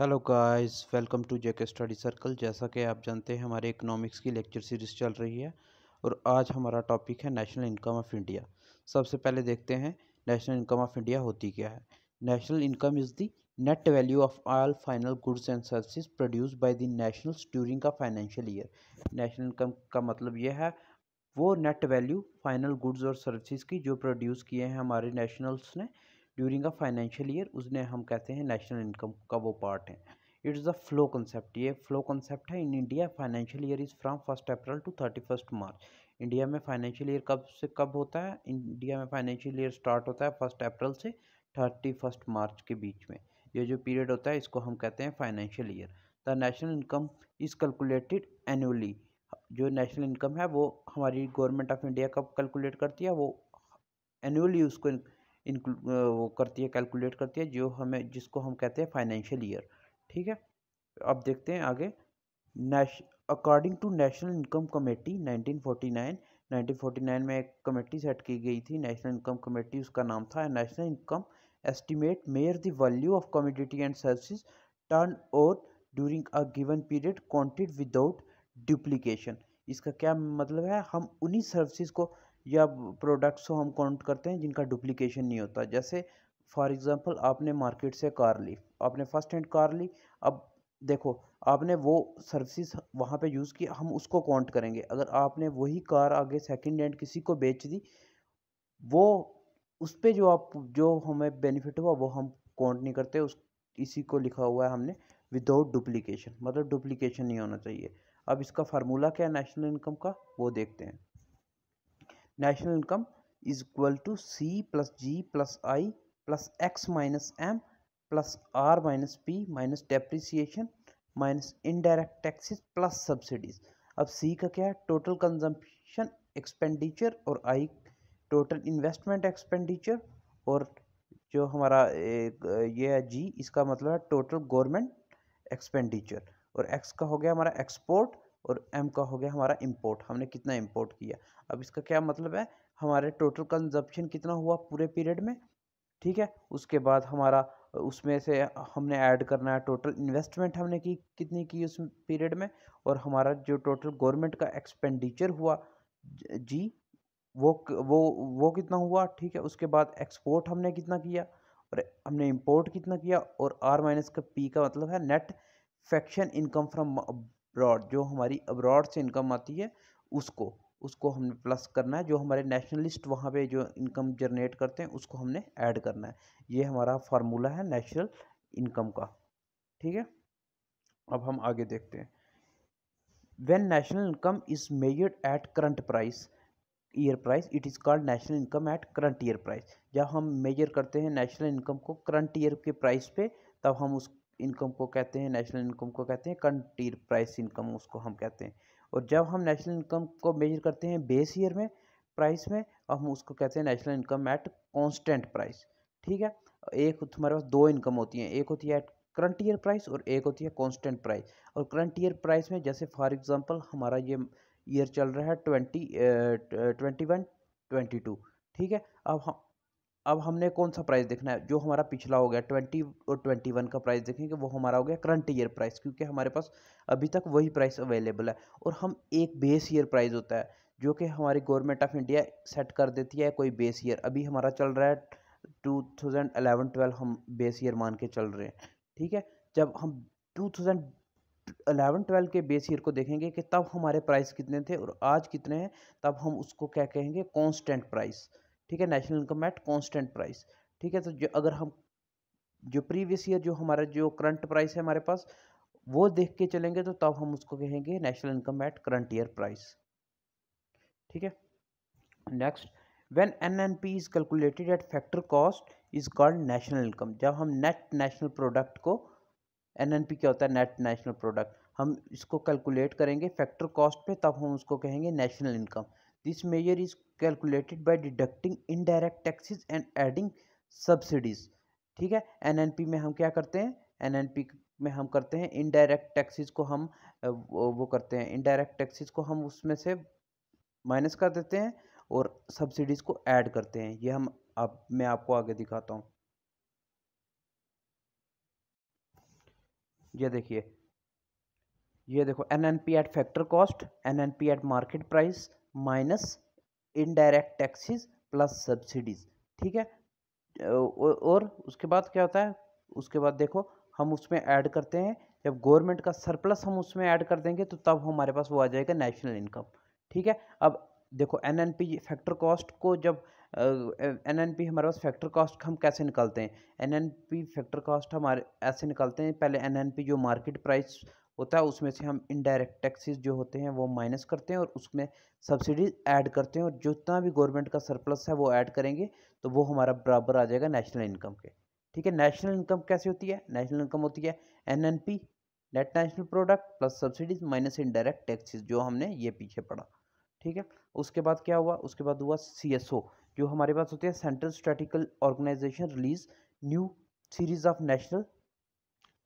Hello guys welcome to JK study circle जैसा कि आप जानते हैं हमारे इकोनॉमिक्स की लेक्चर सीरीज चल रही है और आज हमारा टॉपिक है नेशनल इनकम ऑफ इंडिया सबसे पहले देखते हैं नेशनल इनकम ऑफ इंडिया होती क्या है national income is the net value of all final goods and service produce by the nationals during का फाइनेंशियल ईयर नेशनल इनकम का मतलब यह है वो नेट वैल्यू फाइनल गुड्स और सर्विसज़ की जो प्रोड्यूस किए हैं हमारे नेशनल्स ने ड्यूरिंग अ फाइनेंशियल ईयर उसने हम कहते हैं नेशनल इनकम का वो पार्ट है it is the flow concept ये फ्लो कंसेप्ट है in India financial year is from first April to thirty first March India में फाइनेंशियल ईयर कब से कब होता है इंडिया में फाइनेंशियल ईयर स्टार्ट होता है फर्स्ट अप्रैल से थर्टी फर्स्ट मार्च के बीच में ये जो पीरियड होता है इसको हम कहते हैं financial year the national income is calculated annually जो नेशनल इनकम है वो हमारी गवर्नमेंट ऑफ इंडिया कब कैलकुलेट करती है वो एनुअली उसको इनक्लू वो करती है कैलकुलेट करती है जो हमें जिसको हम कहते हैं फाइनेंशियल ईयर ठीक है अब देखते हैं आगे नेश according to national income committee 1949 1949 में एक कमेटी सेट की गई थी नेशनल इनकम कमेटी उसका नाम था नेशनल इनकम एस्टिमेट मेयर the value of commodity and service turn over during a given period counted without duplication इसका क्या मतलब है हम उन्हीं सर्विसेज को या प्रोडक्ट्स को हम काउंट करते हैं जिनका डुप्लीकेशन नहीं होता जैसे फॉर एग्ज़ाम्पल आपने मार्केट से कार ली आपने फर्स्ट हैंड कार ली अब देखो आपने वो सर्विसेज वहाँ पे यूज़ की हम उसको काउंट करेंगे अगर आपने वही कार आगे सेकंड हैंड किसी को बेच दी वो उस पर जो आप जो हमें बेनिफिट हुआ वो हम काउंट नहीं करते उस इसी को लिखा हुआ है हमने विदाउट डुप्लीकेशन मतलब डुप्लीकेशन नहीं होना चाहिए अब इसका फार्मूला क्या है नेशनल इनकम का वो देखते हैं national income is equal to C plus G plus I plus X minus M plus R minus P minus depreciation minus indirect taxes plus subsidies अब सी का क्या है टोटल कंजम्पशन एक्सपेंडिचर और आई total investment expenditure और जो हमारा ये है जी इसका मतलब है टोटल गवर्नमेंट एक्सपेंडिचर और एक्स का हो गया हमारा एक्सपोर्ट और एम का हो गया हमारा इम्पोर्ट हमने कितना इम्पोर्ट किया अब इसका क्या मतलब है हमारे टोटल कंजप्शन कितना हुआ पूरे पीरियड में ठीक है उसके बाद हमारा उसमें से हमने ऐड करना है टोटल इन्वेस्टमेंट हमने की कितनी की उस पीरियड में और हमारा जो टोटल गवर्नमेंट का एक्सपेंडिचर हुआ जी वो वो वो कितना हुआ ठीक है उसके बाद एक्सपोर्ट हमने कितना किया और हमने इम्पोर्ट कितना किया और आर माइनस का पी का मतलब है net factor income from abroad जो हमारी अब्रॉड से इनकम आती है उसको उसको हमने प्लस करना है जो हमारे नेशनलिस्ट वहाँ पे जो इनकम जनरेट करते हैं उसको हमने ऐड करना है ये हमारा फार्मूला है नेशनल इनकम का ठीक है अब हम आगे देखते हैं when national income is measured at current price year price it is called national income at current year price जब हम मेजर करते हैं नेशनल इनकम को करंट ईयर के प्राइस पे तब हम उस इनकम को कहते हैं नेशनल इनकम को कहते हैं कंट्री प्राइस इनकम उसको हम कहते हैं और जब हम नेशनल इनकम को मेजर करते हैं बेस ईयर में प्राइस में और हम उसको कहते हैं national income at constant price ठीक है एक हमारे पास दो इनकम होती हैं एक होती है एट करंट ईयर प्राइस और एक होती है कांस्टेंट प्राइस और करंट ईयर प्राइस में जैसे फॉर एग्जांपल हमारा ये ईयर चल रहा है twenty twenty one twenty two ठीक है अब हम अब हमने कौन सा प्राइस देखना है जो हमारा पिछला हो गया ट्वेंटी और ट्वेंटी वन का प्राइस देखेंगे वो हमारा हो गया करंट ईयर प्राइस क्योंकि हमारे पास अभी तक वही प्राइस अवेलेबल है और हम एक बेस ईयर प्राइस होता है जो कि हमारी गवर्नमेंट ऑफ इंडिया सेट कर देती है कोई बेस ईयर अभी हमारा चल रहा है टू थाउजेंड अलेवन ट्वेल्व हम बेस ईयर मान के चल रहे हैं ठीक है जब हम टू थाउजेंड अलेवन ट्वेल्व के बेस ईयर को देखेंगे कि तब हमारे प्राइस कितने थे और आज कितने हैं तब हम उसको क्या कहेंगे कांस्टेंट प्राइस ठीक है national income at constant price ठीक है तो जो अगर हम जो प्रीवियस ईयर जो हमारा जो करंट प्राइस है हमारे पास वो देख के चलेंगे तो तब हम उसको कहेंगे national income at current year price ठीक है next when NNP is calculated at factor cost is called national income जब हम नेट नेशनल प्रोडक्ट को एनएनपी क्या होता है नेट नेशनल प्रोडक्ट हम इसको कैलकुलेट करेंगे फैक्टर कॉस्ट पे तब हम उसको कहेंगे national income this measure is calculated by deducting indirect taxes and adding subsidies ठीक है एनएनपी में हम क्या करते हैं एनएनपी में हम करते हैं इनडायरेक्ट टैक्सेस को हम वो करते हैं इनडायरेक्ट टैक्सेस को हम उसमें से माइनस कर देते हैं और सब्सिडीज़ को ऐड करते हैं ये हम आप मैं आपको आगे दिखाता हूँ ये देखिए ये देखो N N P at factor cost N N P at market price minus indirect taxes plus subsidies ठीक है और उसके बाद क्या होता है उसके बाद देखो हम उसमें ऐड करते हैं जब गवर्नमेंट का सरप्लस हम उसमें ऐड कर देंगे तो तब हमारे पास वो आ जाएगा नेशनल इनकम ठीक है अब देखो N N P factor cost को जब एन एन पी हमारे पास फैक्टर कॉस्ट हम कैसे निकालते हैं N N P factor cost हमारे ऐसे निकालते हैं पहले एन एन पी जो मार्केट प्राइस होता है उसमें से हम इनडायरेक्ट टैक्सेस जो होते हैं वो माइनस करते हैं और उसमें सब्सिडीज ऐड करते हैं और जितना भी गवर्नमेंट का सरप्लस है वो ऐड करेंगे तो वो हमारा बराबर आ जाएगा नेशनल इनकम के ठीक है नेशनल इनकम कैसे होती है नेशनल इनकम होती है N N P net national product plus subsidies minus indirect taxes जो हमने ये पीछे पढ़ा ठीक है उसके बाद क्या हुआ उसके बाद हुआ सी एस ओ जो हमारे पास होती है central statical organisation release new series of national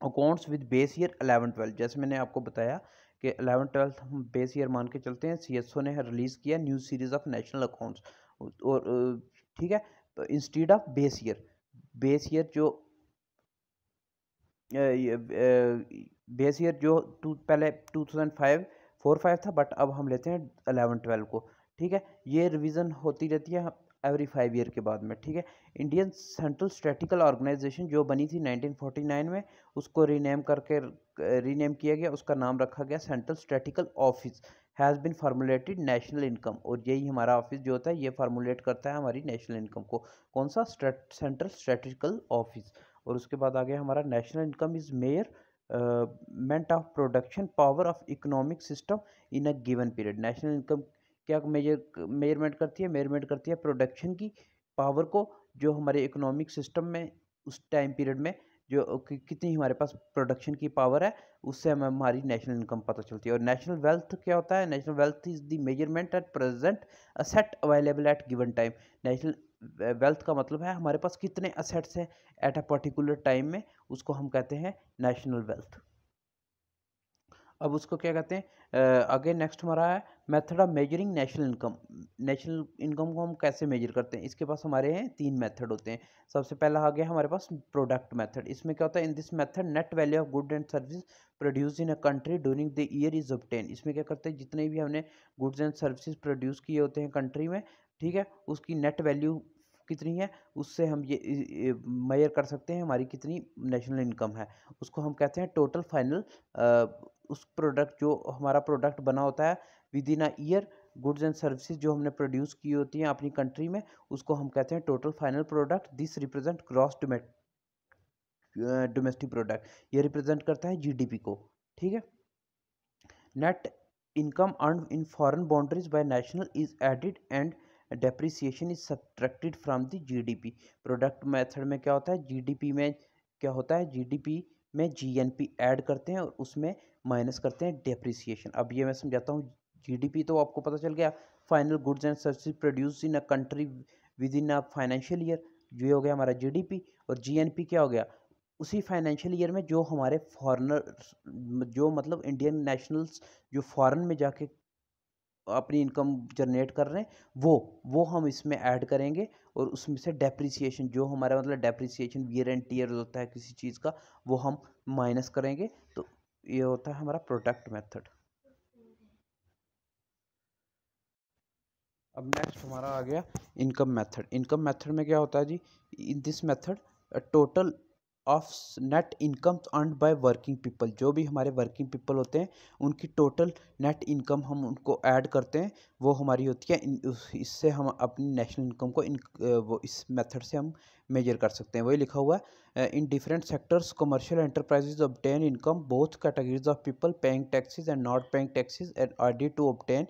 accounts with base year eleven twelfth जैसे मैंने आपको बताया कि अलेवन ट्वेल्थ हम बेस ईयर मान के चलते हैं सी एस ओ ने रिलीज़ किया new series of national accounts और ठीक है तो instead of base year base year जो बेस ईयर जो टू पहले two thousand five four five था बट अब हम लेते हैं अलेवन ट्वेल्व को ठीक है ये रिवीजन होती रहती है एवरी फाइव ईयर के बाद में ठीक है इंडियन सेंट्रल स्ट्रेटिकल ऑर्गेनाइजेशन जो बनी थी 1949 में उसको रीनेम करके रीनेम किया गया उसका नाम रखा गया central statical office has been formulated national income और यही हमारा ऑफिस जो होता है ये फार्मूलेट करता है हमारी नेशनल इनकम को कौन सा सेंट्रल स्टैटिकल ऑफिस और उसके बाद आ गया हमारा national income is measurement of production power of economic system in a given period national income क्या मेजर मेजरमेंट करती है मेजरमेंट करती है प्रोडक्शन की पावर को जो हमारे इकोनॉमिक सिस्टम में उस टाइम पीरियड में जो कि, कितनी हमारे पास प्रोडक्शन की पावर है उससे हमें हमारी नेशनल इनकम पता चलती है और नेशनल वेल्थ क्या होता है national wealth is the measurement at present asset available at given time national wealth का मतलब है हमारे पास कितने असेट्स हैं एट अ पर्टिकुलर टाइम में उसको हम कहते हैं नेशनल वेल्थ अब उसको क्या कहते हैं आगे नेक्स्ट हमारा है method of measuring national income national income को हम कैसे मेजर करते हैं इसके पास हमारे हैं तीन मेथड होते हैं सबसे पहला आ गया हमारे पास प्रोडक्ट मेथड इसमें क्या होता है in this method net value of good and service produce in a country during the year is obtain इसमें क्या करते हैं जितने भी हमने गुड्स एंड सर्विसेज प्रोड्यूस किए होते हैं कंट्री में ठीक है उसकी नेट वैल्यू कितनी है उससे हम ये मेयर कर सकते हैं हमारी कितनी नेशनल इनकम है उसको हम कहते हैं टोटल फाइनल उस प्रोडक्ट जो हमारा प्रोडक्ट बना होता है within a year goods and services जो हमने प्रोड्यूस की होती हैं अपनी कंट्री में उसको हम कहते हैं total final product this represent gross domestic product ये रिप्रेजेंट करता है जीडीपी को ठीक है net income earn in foreign boundaries by national is added and depreciation is subtracted from the GDP product method में क्या होता है जीडीपी में क्या होता है जीडीपी में जीएनपी ऐड करते हैं और उसमें माइनस करते हैं डेप्रिसिएशन अब ये मैं समझाता हूँ जीडीपी तो आपको पता चल गया final goods and service produce in a country within a financial year ये हो गया हमारा जीडीपी और जीएनपी क्या हो गया उसी फाइनेंशियल ईयर में जो हमारे फॉरेनर जो मतलब इंडियन नेशनल्स जो फॉरेन में जाके अपनी इनकम जनरेट कर रहे हैं वो वो हम इसमें ऐड करेंगे और उसमें से डेप्रिसिएशन जो हमारा मतलब डेप्रिसिएशन ईयर एंड टीयर होता है किसी चीज़ का वो हम माइनस करेंगे तो ये होता है हमारा प्रोडक्ट मेथड अब नेक्स्ट हमारा आ गया इनकम मेथड इनकम मेथड में क्या होता है जी in this method total of net income earn by working people जो भी हमारे वर्किंग पीपल होते हैं उनकी टोटल नेट इनकम हम उनको ऐड करते हैं वो हमारी होती है इससे हम अपनी नेशनल इनकम को इन वो इस मेथड से हम मेजर कर सकते हैं वही लिखा हुआ है in different sectors commercial enterprises obtain income both categories of people paying taxes and not paying taxes and are to obtain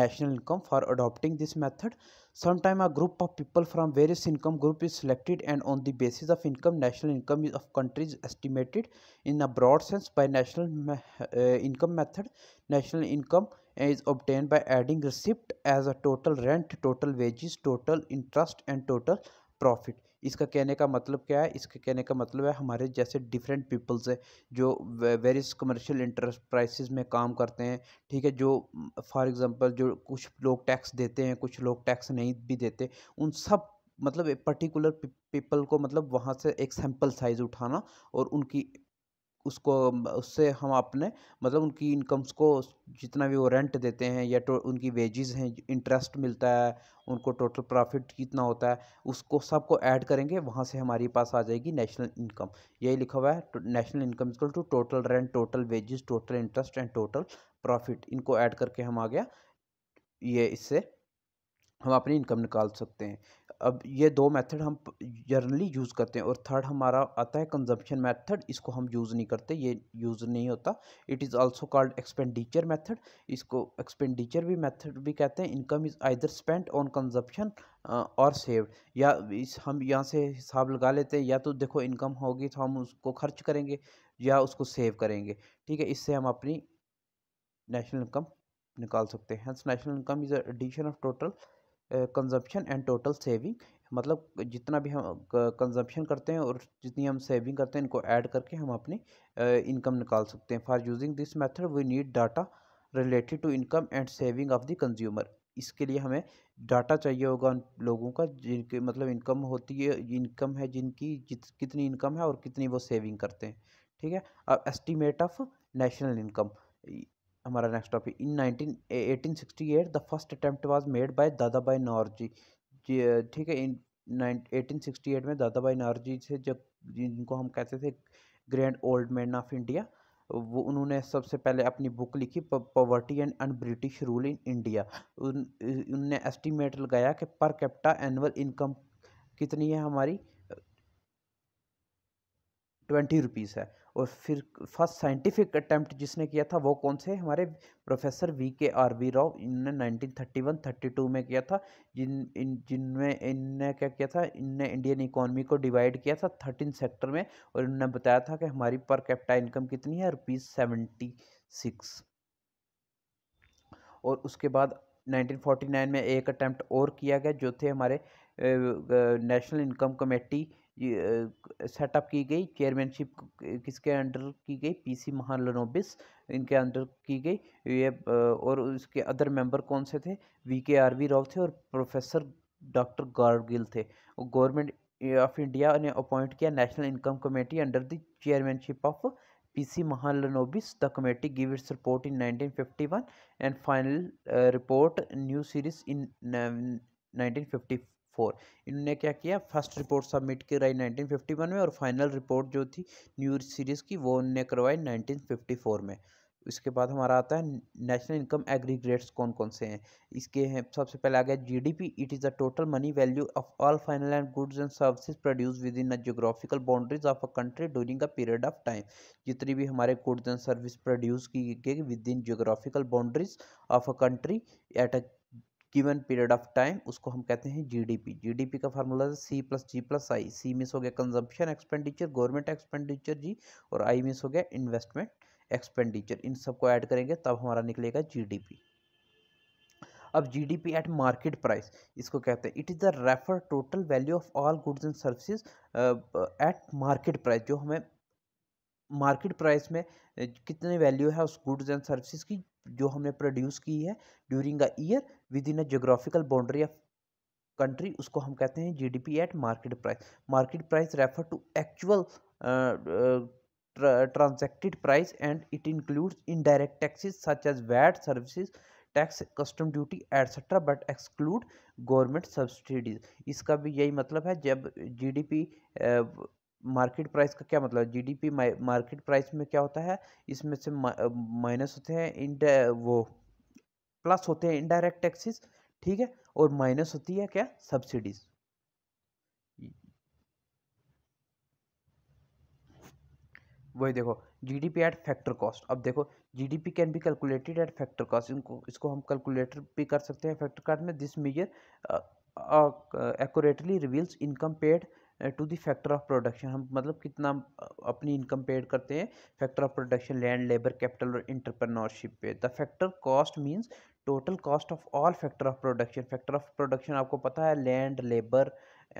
national income for adopting this method Sometimes a group of people from various income group is selected and on the basis of income, national income of countries is estimated in a broad sense by national uh, income method. National income is obtained by adding receipt as a total rent, total wages, total interest and total profit. इसका कहने का मतलब क्या है इसके कहने का मतलब है हमारे जैसे डिफरेंट पीपल्स हैं जो वेरियस कमर्शियल इंटरप्राइसेस में काम करते हैं ठीक है जो फॉर एग्जांपल जो कुछ लोग टैक्स देते हैं कुछ लोग टैक्स नहीं भी देते उन सब मतलब पर्टिकुलर पीपल को मतलब वहाँ से एक सैम्पल साइज़ उठाना और उनकी उसको उससे हम अपने मतलब उनकी इनकम्स को जितना भी वो रेंट देते हैं या तो उनकी वेजेस हैं इंटरेस्ट मिलता है उनको टोटल प्रॉफिट कितना होता है उसको सबको ऐड करेंगे वहाँ से हमारे पास आ जाएगी नेशनल इनकम यही लिखा हुआ है तो national income equal to total rent total wages total interest and total profit इनको ऐड करके हम आ गया ये इससे हम अपनी इनकम निकाल सकते हैं अब ये दो मेथड हम जर्नली यूज़ करते हैं और थर्ड हमारा आता है कंजम्पशन मेथड इसको हम यूज़ नहीं करते ये यूज़ नहीं होता it is also called expenditure method इसको एक्सपेंडिचर भी मेथड भी कहते हैं income is either spent on consumption और सेव्ड या इस हम यहाँ से हिसाब लगा लेते हैं या तो देखो इनकम होगी तो हम उसको खर्च करेंगे या उसको सेव करेंगे ठीक है इससे हम अपनी नेशनल इनकम निकाल सकते हैं national income is addition of total consumption and total saving मतलब जितना भी हम कंजप्शन करते हैं और जितनी हम सेविंग करते हैं इनको ऐड करके हम अपनी इनकम निकाल सकते हैं for using this method we need data related to income and saving of the consumer इसके लिए हमें डाटा चाहिए होगा उन लोगों का जिनके मतलब इनकम होती है इनकम है जिनकी जित कितनी इनकम है और कितनी वो सेविंग करते हैं ठीक है अब एस्टिमेट ऑफ नेशनल इनकम हमारा next topic in nineteen eighteen sixty eight the first attempt was made by Dadabhai जी ठीक है इन एटीन सिक्सटी एट में दादा भाई जी से जब जिनको हम कहते थे grand old man of India वो उन्होंने सबसे पहले अपनी बुक लिखी poverty and un British rule in India उन उनने एस्टिमेट लगाया कि पर कैपिटा एनुअल इनकम कितनी है हमारी ट्वेंटी रुपीज़ है और फिर फर्स्ट साइंटिफिक अटैम्प्ट जिसने किया था वो कौन से हमारे professor V K R V Rao इनने nineteen thirty one thirty two में किया था जिन इन जिनमें इनने क्या किया था इनने इंडियन इकोनॉमी को डिवाइड किया था थर्टीन सेक्टर में और इनने बताया था कि हमारी पर कैपिटा इनकम कितनी है रुपीज़ सेवेंटी सिक्स और उसके बाद 1949 में एक अटैम्प्ट और किया गया जो थे हमारे नेशनल इनकम कमेटी सेटअप की गई चेयरमैनशिप किसके अंडर की गई पीसी महालनोबिस इनके अंडर की गई ये और उसके अदर मेंबर कौन से थे we K R V Rao थे और प्रोफेसर डॉक्टर गार्गिल थे गवर्नमेंट ऑफ इंडिया ने अपॉइंट किया national income committee under the chairmanship of PC Mahalanobis the committee give its report in 1951 and final report new series in 1954 for इन्होंने क्या किया first report submit कराई 1951 में और फाइनल रिपोर्ट जो थी न्यू सीरीज़ की वो उनने करवाई 1954 में इसके बाद हमारा आता है नेशनल इनकम एग्रीग्रेट्स कौन कौन से हैं इसके हैं सबसे पहले आ गया GDP it is the total money value of all final and goods and services produce within the geographical boundaries of a country during a period of time जितनी भी हमारे गुड्स एंड सर्विस प्रोड्यूस की गई within geographical boundaries of a country at a given period of time उसको हम कहते हैं GDP GDP का फार्मूला है C plus G plus I सी मिस हो गया consumption expenditure government expenditure G और आई मिस हो गया इन्वेस्टमेंट एक्सपेंडिचर इन सबको ऐड करेंगे तब हमारा निकलेगा जीडीपी अब जीडीपी एट मार्केट प्राइस इसको कहते हैं it is the refer total value of all goods and services at market price जो हमें मार्केट प्राइस में uh, कितनी वैल्यू है उस गुड्स एंड सर्विसेज की जो हमने प्रोड्यूस की है during a year within a geographical boundary of country उसको हम कहते हैं GDP at market price market price refer to actual transacted price and it includes indirect taxes such as VAT services tax custom duty etcetera but exclude government subsidies इसका भी यही मतलब है जब जीडीपी मार्केट प्राइस का क्या मतलब GDP market price में क्या होता है इसमें से माइनस होते हैं इन वो प्लस होते हैं इनडायरेक्ट टैक्सेस ठीक है और माइनस होती है क्या सब्सिडीज वही देखो जीडीपी एट फैक्टर कॉस्ट अब देखो GDP can be calculated at factor cost इनको इसको हम कैलकुलेटर भी कर सकते हैं फैक्टर कार्ड में this measure accurately reveals income paid to the factor of production हम मतलब कितना uh, अपनी इनकम पेड करते हैं factor of production land labour capital और इंटरप्रनोरशिप पे the factor cost means total cost of all factor of production factor of production आपको पता है लैंड लेबर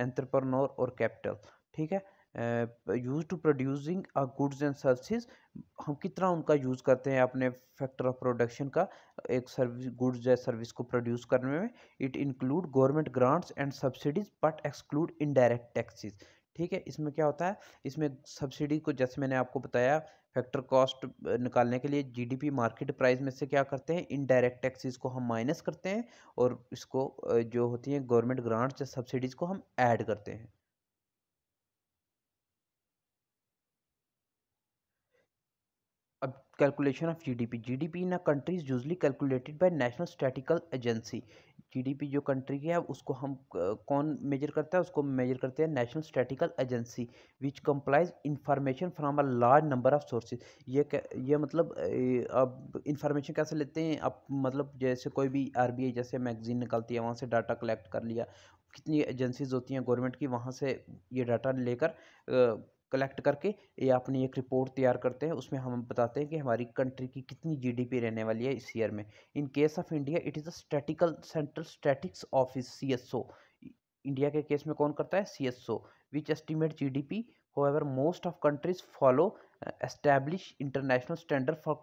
एंट्रप्रनोर और कैपिटल ठीक है use to producing a goods and services हम कितना उनका यूज़ करते हैं अपने फैक्टर ऑफ प्रोडक्शन का एक सर्विस गुड्स या सर्विस को प्रोड्यूस करने में it include government grants and subsidies but exclude indirect taxes ठीक है इसमें क्या होता है इसमें सब्सिडी को जैसे मैंने आपको बताया फैक्टर कॉस्ट निकालने के लिए जीडीपी मार्केट प्राइस में से क्या करते हैं इनडायरेक्ट टैक्सेस को हम माइनस करते हैं और इसको जो होती हैं गवर्नमेंट ग्रांट्स या सब्सिडीज़ को हम ऐड करते हैं अब calculation of GDP GDP in a country is usually calculated by national statical agency GDP जो कंट्री की है उसको हम कौन मेजर करता है उसको मेजर करते हैं national statical agency which compiles information from a large number of sources ये ये मतलब अब इंफॉर्मेशन कैसे लेते हैं आप मतलब जैसे कोई भी आरबीआई जैसे मैगजीन निकलती है वहाँ से डाटा कलेक्ट कर लिया कितनी एजेंसीज होती हैं गवर्नमेंट की वहाँ से ये डाटा लेकर कलेक्ट करके ये अपनी एक रिपोर्ट तैयार करते हैं उसमें हम बताते हैं कि हमारी कंट्री की कितनी जीडीपी रहने वाली है इस ईयर में in case of India it is a statical central statistics office C India के केस में कौन करता है C S O which estimate G D P however most of countries follow establish international standard for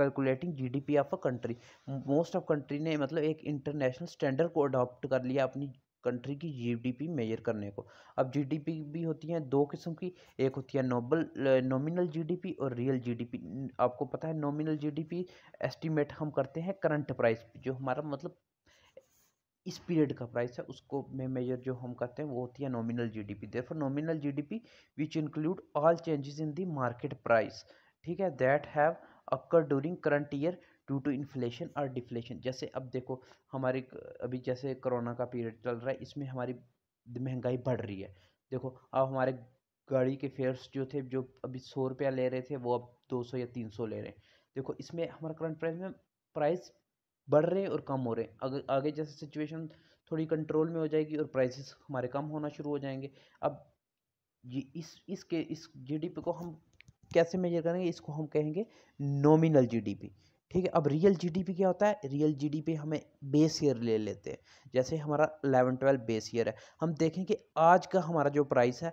calculating P of a country most of country ने मतलब एक international standard को adopt कर लिया अपनी कंट्री की जीडीपी मेजर करने को अब जीडीपी भी होती है दो किस्म की एक होती है नोबल नॉमिनल जीडीपी और रियल जीडीपी आपको पता है नॉमिनल जीडीपी एस्टीमेट हम करते हैं करंट प्राइस जो हमारा मतलब इस पीरियड का प्राइस है उसको में मेजर जो हम करते हैं वो होती है नॉमिनल जीडीपी देखो nominal P which include all changes in the market price ठीक है that have occur during current year due to inflation और डिफ्लेशन जैसे अब देखो हमारे अभी जैसे कोरोना का पीरियड चल रहा है इसमें हमारी महंगाई बढ़ रही है देखो अब हमारे गाड़ी के फेयर्स जो थे जो अभी सौ रुपया ले रहे थे वो अब दो सौ या तीन सौ ले रहे हैं देखो इसमें हमारा करंट प्राइस में प्राइस बढ़ रहे हैं और कम हो रहे हैं अगर आगे जैसे सिचुएशन थोड़ी कंट्रोल में हो जाएगी और प्राइसेस हमारे कम होना शुरू हो जाएंगे अब ये इस इसके इस जीडीपी को हम कैसे मेजर करेंगे इसको हम कहेंगे नॉमिनल जीडीपी ठीक है अब रियल जीडीपी क्या होता है रियल जीडीपी हमें बेस ईयर ले लेते हैं जैसे हमारा अलेवन ट्वेल्व बेस ईयर है हम देखें कि आज का हमारा जो प्राइस है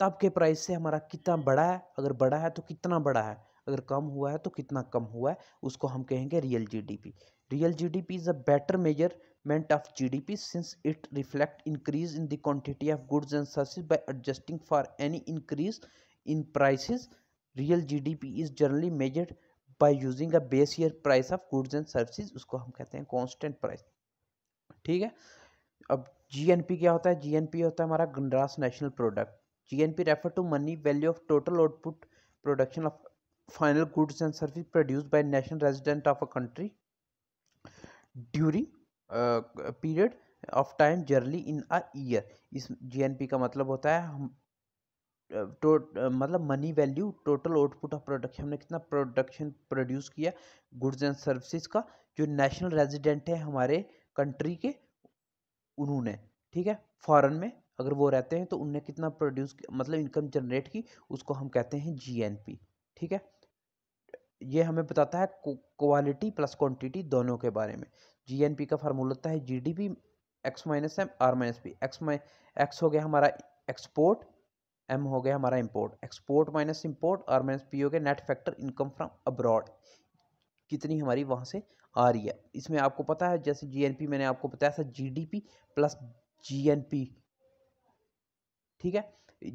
तब के प्राइस से हमारा कितना बड़ा है अगर बड़ा है तो कितना बड़ा है अगर कम हुआ है तो कितना कम हुआ है उसको हम कहेंगे real GDP real GDP is a better measurement of GDP since it reflect increase in the quantity of goods and service by adjusting for any increase in prices real GDP is generally measured by using a base year price of goods and services उसको हम कहते हैं constant price ठीक है अब GNP क्या होता है जीएनपी होता है हमारा gross national product GNP refer to money value of total output production of final goods and service produce by national resident of a country during period of time generally in a year इस GNP का मतलब होता है हम टो तो, मतलब money value total output of production हमने कितना प्रोडक्शन प्रोड्यूस किया गुड्स एंड सर्विसेज का जो नेशनल रेजिडेंट है हमारे कंट्री के उन्होंने ठीक है फॉरेन में अगर वो रहते हैं तो उनने कितना प्रोड्यूस मतलब इनकम जनरेट की उसको हम कहते हैं जीएनपी ठीक है ये हमें बताता है क्वालिटी प्लस क्वांटिटी दोनों के बारे में जीएनपी का फार्मूला होता है GDP X minus M R minus P X माइ एक्स हो गया हमारा एक्सपोर्ट एम हो गया हमारा इम्पोर्ट एक्सपोर्ट माइनस इम्पोर्ट और माइनस पी हो गया net factor income from abroad कितनी हमारी वहाँ से आ रही है इसमें आपको पता है जैसे जीएनपी मैंने आपको बताया था जीडीपी प्लस जीएनपी ठीक है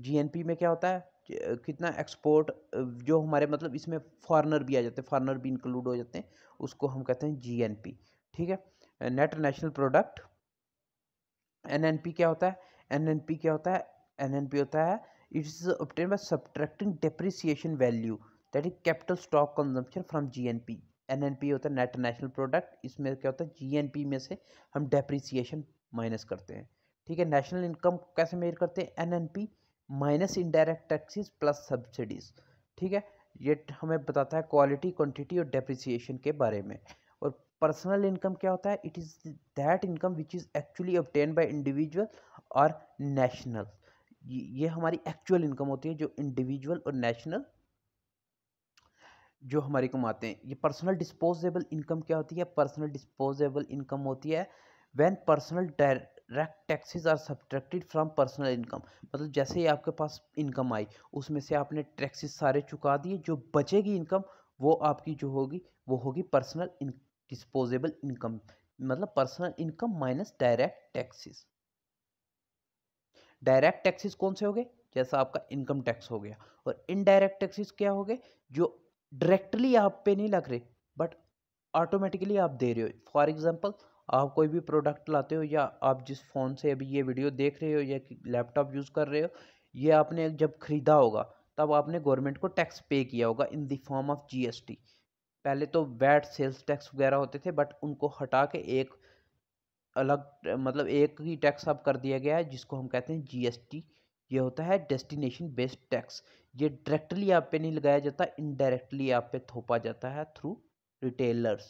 जीएनपी में क्या होता है कितना एक्सपोर्ट जो हमारे मतलब इसमें फॉरनर भी आ जाते हैं फॉरनर भी इंक्लूड हो जाते हैं उसको हम कहते हैं पी ठीक है नेट नेशनल प्रोडक्ट पी क्या होता है पी क्या होता है पी होता है It is obtained by subtracting depreciation value that is capital stock consumption from GNP. P होता है नेट नेशनल प्रोडक्ट इसमें क्या होता है पी में से हम डेप्रिसिएशन माइनस करते हैं ठीक है नेशनल इनकम कैसे मेजर करते हैं P minus indirect taxes plus subsidies ठीक है ये हमें बताता है क्वालिटी क्वांटिटी और डेप्रिसिएशन के बारे में और पर्सनल इनकम क्या होता है it is that income which is actually obtain by individual और नेशनल ये हमारी एक्चुअल इनकम होती है जो इंडिविजुअल और नेशनल जो हमारे कमाते हैं ये पर्सनल डिस्पोजेबल इनकम क्या होती है पर्सनल डिस्पोजेबल इनकम होती है when personal direct taxes are subtracted from personal income मतलब जैसे ही आपके पास इनकम आई उसमें से आपने टैक्सेस सारे चुका दिए जो बचेगी इनकम वो आपकी जो होगी वो होगी पर्सनल डिस्पोजेबल इनकम मतलब personal income minus direct taxes direct taxes कौन से हो गए जैसा आपका इनकम टैक्स हो गया और इनडायरेक्ट टैक्सेस क्या हो गए जो डायरेक्टली आप पे नहीं लग रहे बट ऑटोमेटिकली आप दे रहे हो फॉर एग्जांपल आप कोई भी प्रोडक्ट लाते हो या आप जिस फ़ोन से अभी ये वीडियो देख रहे हो या लैपटॉप यूज़ कर रहे हो ये आपने जब ख़रीदा होगा तब आपने गवर्नमेंट को टैक्स पे किया होगा in the form of GST पहले तो वैट सेल्स टैक्स वगैरह होते थे बट उनको हटा के एक अलग मतलब एक ही टैक्स अब कर दिया गया है जिसको हम कहते हैं जीएसटी ये होता है डेस्टिनेशन बेस्ड टैक्स ये डायरेक्टली आप पे नहीं लगाया जाता इनडायरेक्टली आप पे थोपा जाता है थ्रू रिटेलर्स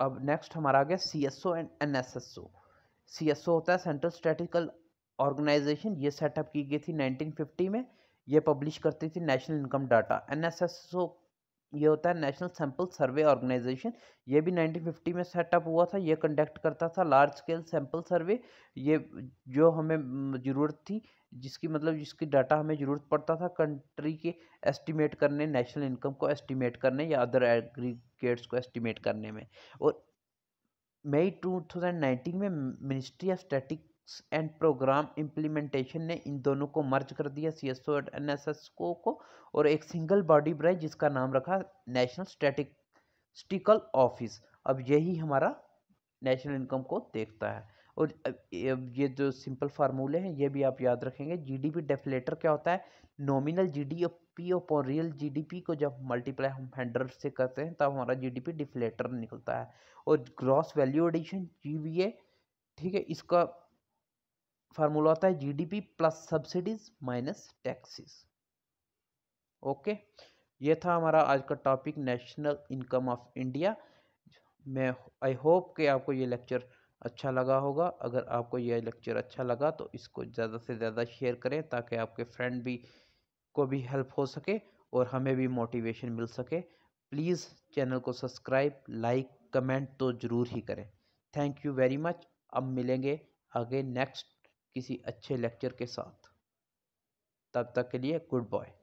अब नेक्स्ट हमारा आ गया C S O and N S S O C S O होता है सेंट्रल स्टेटिकल ऑर्गेनाइजेशन ये सेटअप की गई थी 1950 में ये पब्लिश करती थी national income data N S S O ये होता है नेशनल सैंपल सर्वे ऑर्गेनाइजेशन ये भी 1950 में सेटअप हुआ था ये कंडक्ट करता था लार्ज स्केल सैंपल सर्वे ये जो हमें ज़रूरत थी जिसकी मतलब जिसकी डाटा हमें ज़रूरत पड़ता था कंट्री के एस्टिमेट करने नेशनल इनकम को एस्टिमेट करने या अदर एग्रीगेट्स को एस्टिमेट करने में और मई टू में ministry of statistics and programme implementation ने इन दोनों को मर्ज कर दिया C S O and N S S को को और एक सिंगल बॉडी बनाई जिसका नाम रखा नेशनल स्टैटिस्टिकल ऑफिस अब यही हमारा नेशनल इनकम को देखता है और अब ये जो सिंपल फार्मूले हैं ये भी आप याद रखेंगे जीडीपी डेफिलेटर क्या होता है nominal GDP upon real GDP को जब मल्टीप्लाई हम हंड्रेड से करते हैं तब हमारा जीडीपी डिफिलेटर निकलता है और ग्रॉस वैल्यू एडिशन जीवीए ठीक है इसका फार्मूला होता है GDP plus subsidies minus taxes okay ये था हमारा आज का topic national income of India मैं आई होप कि आपको ये लेक्चर अच्छा लगा होगा अगर आपको यह लेक्चर अच्छा लगा तो इसको ज़्यादा से ज़्यादा शेयर करें ताकि आपके फ्रेंड भी को भी हेल्प हो सके और हमें भी मोटिवेशन मिल सके प्लीज़ चैनल को सब्सक्राइब लाइक कमेंट तो ज़रूर ही करें थैंक यू वेरी मच अब मिलेंगे आगे नेक्स्ट किसी अच्छे लेक्चर के साथ तब तक के लिए गुड बॉय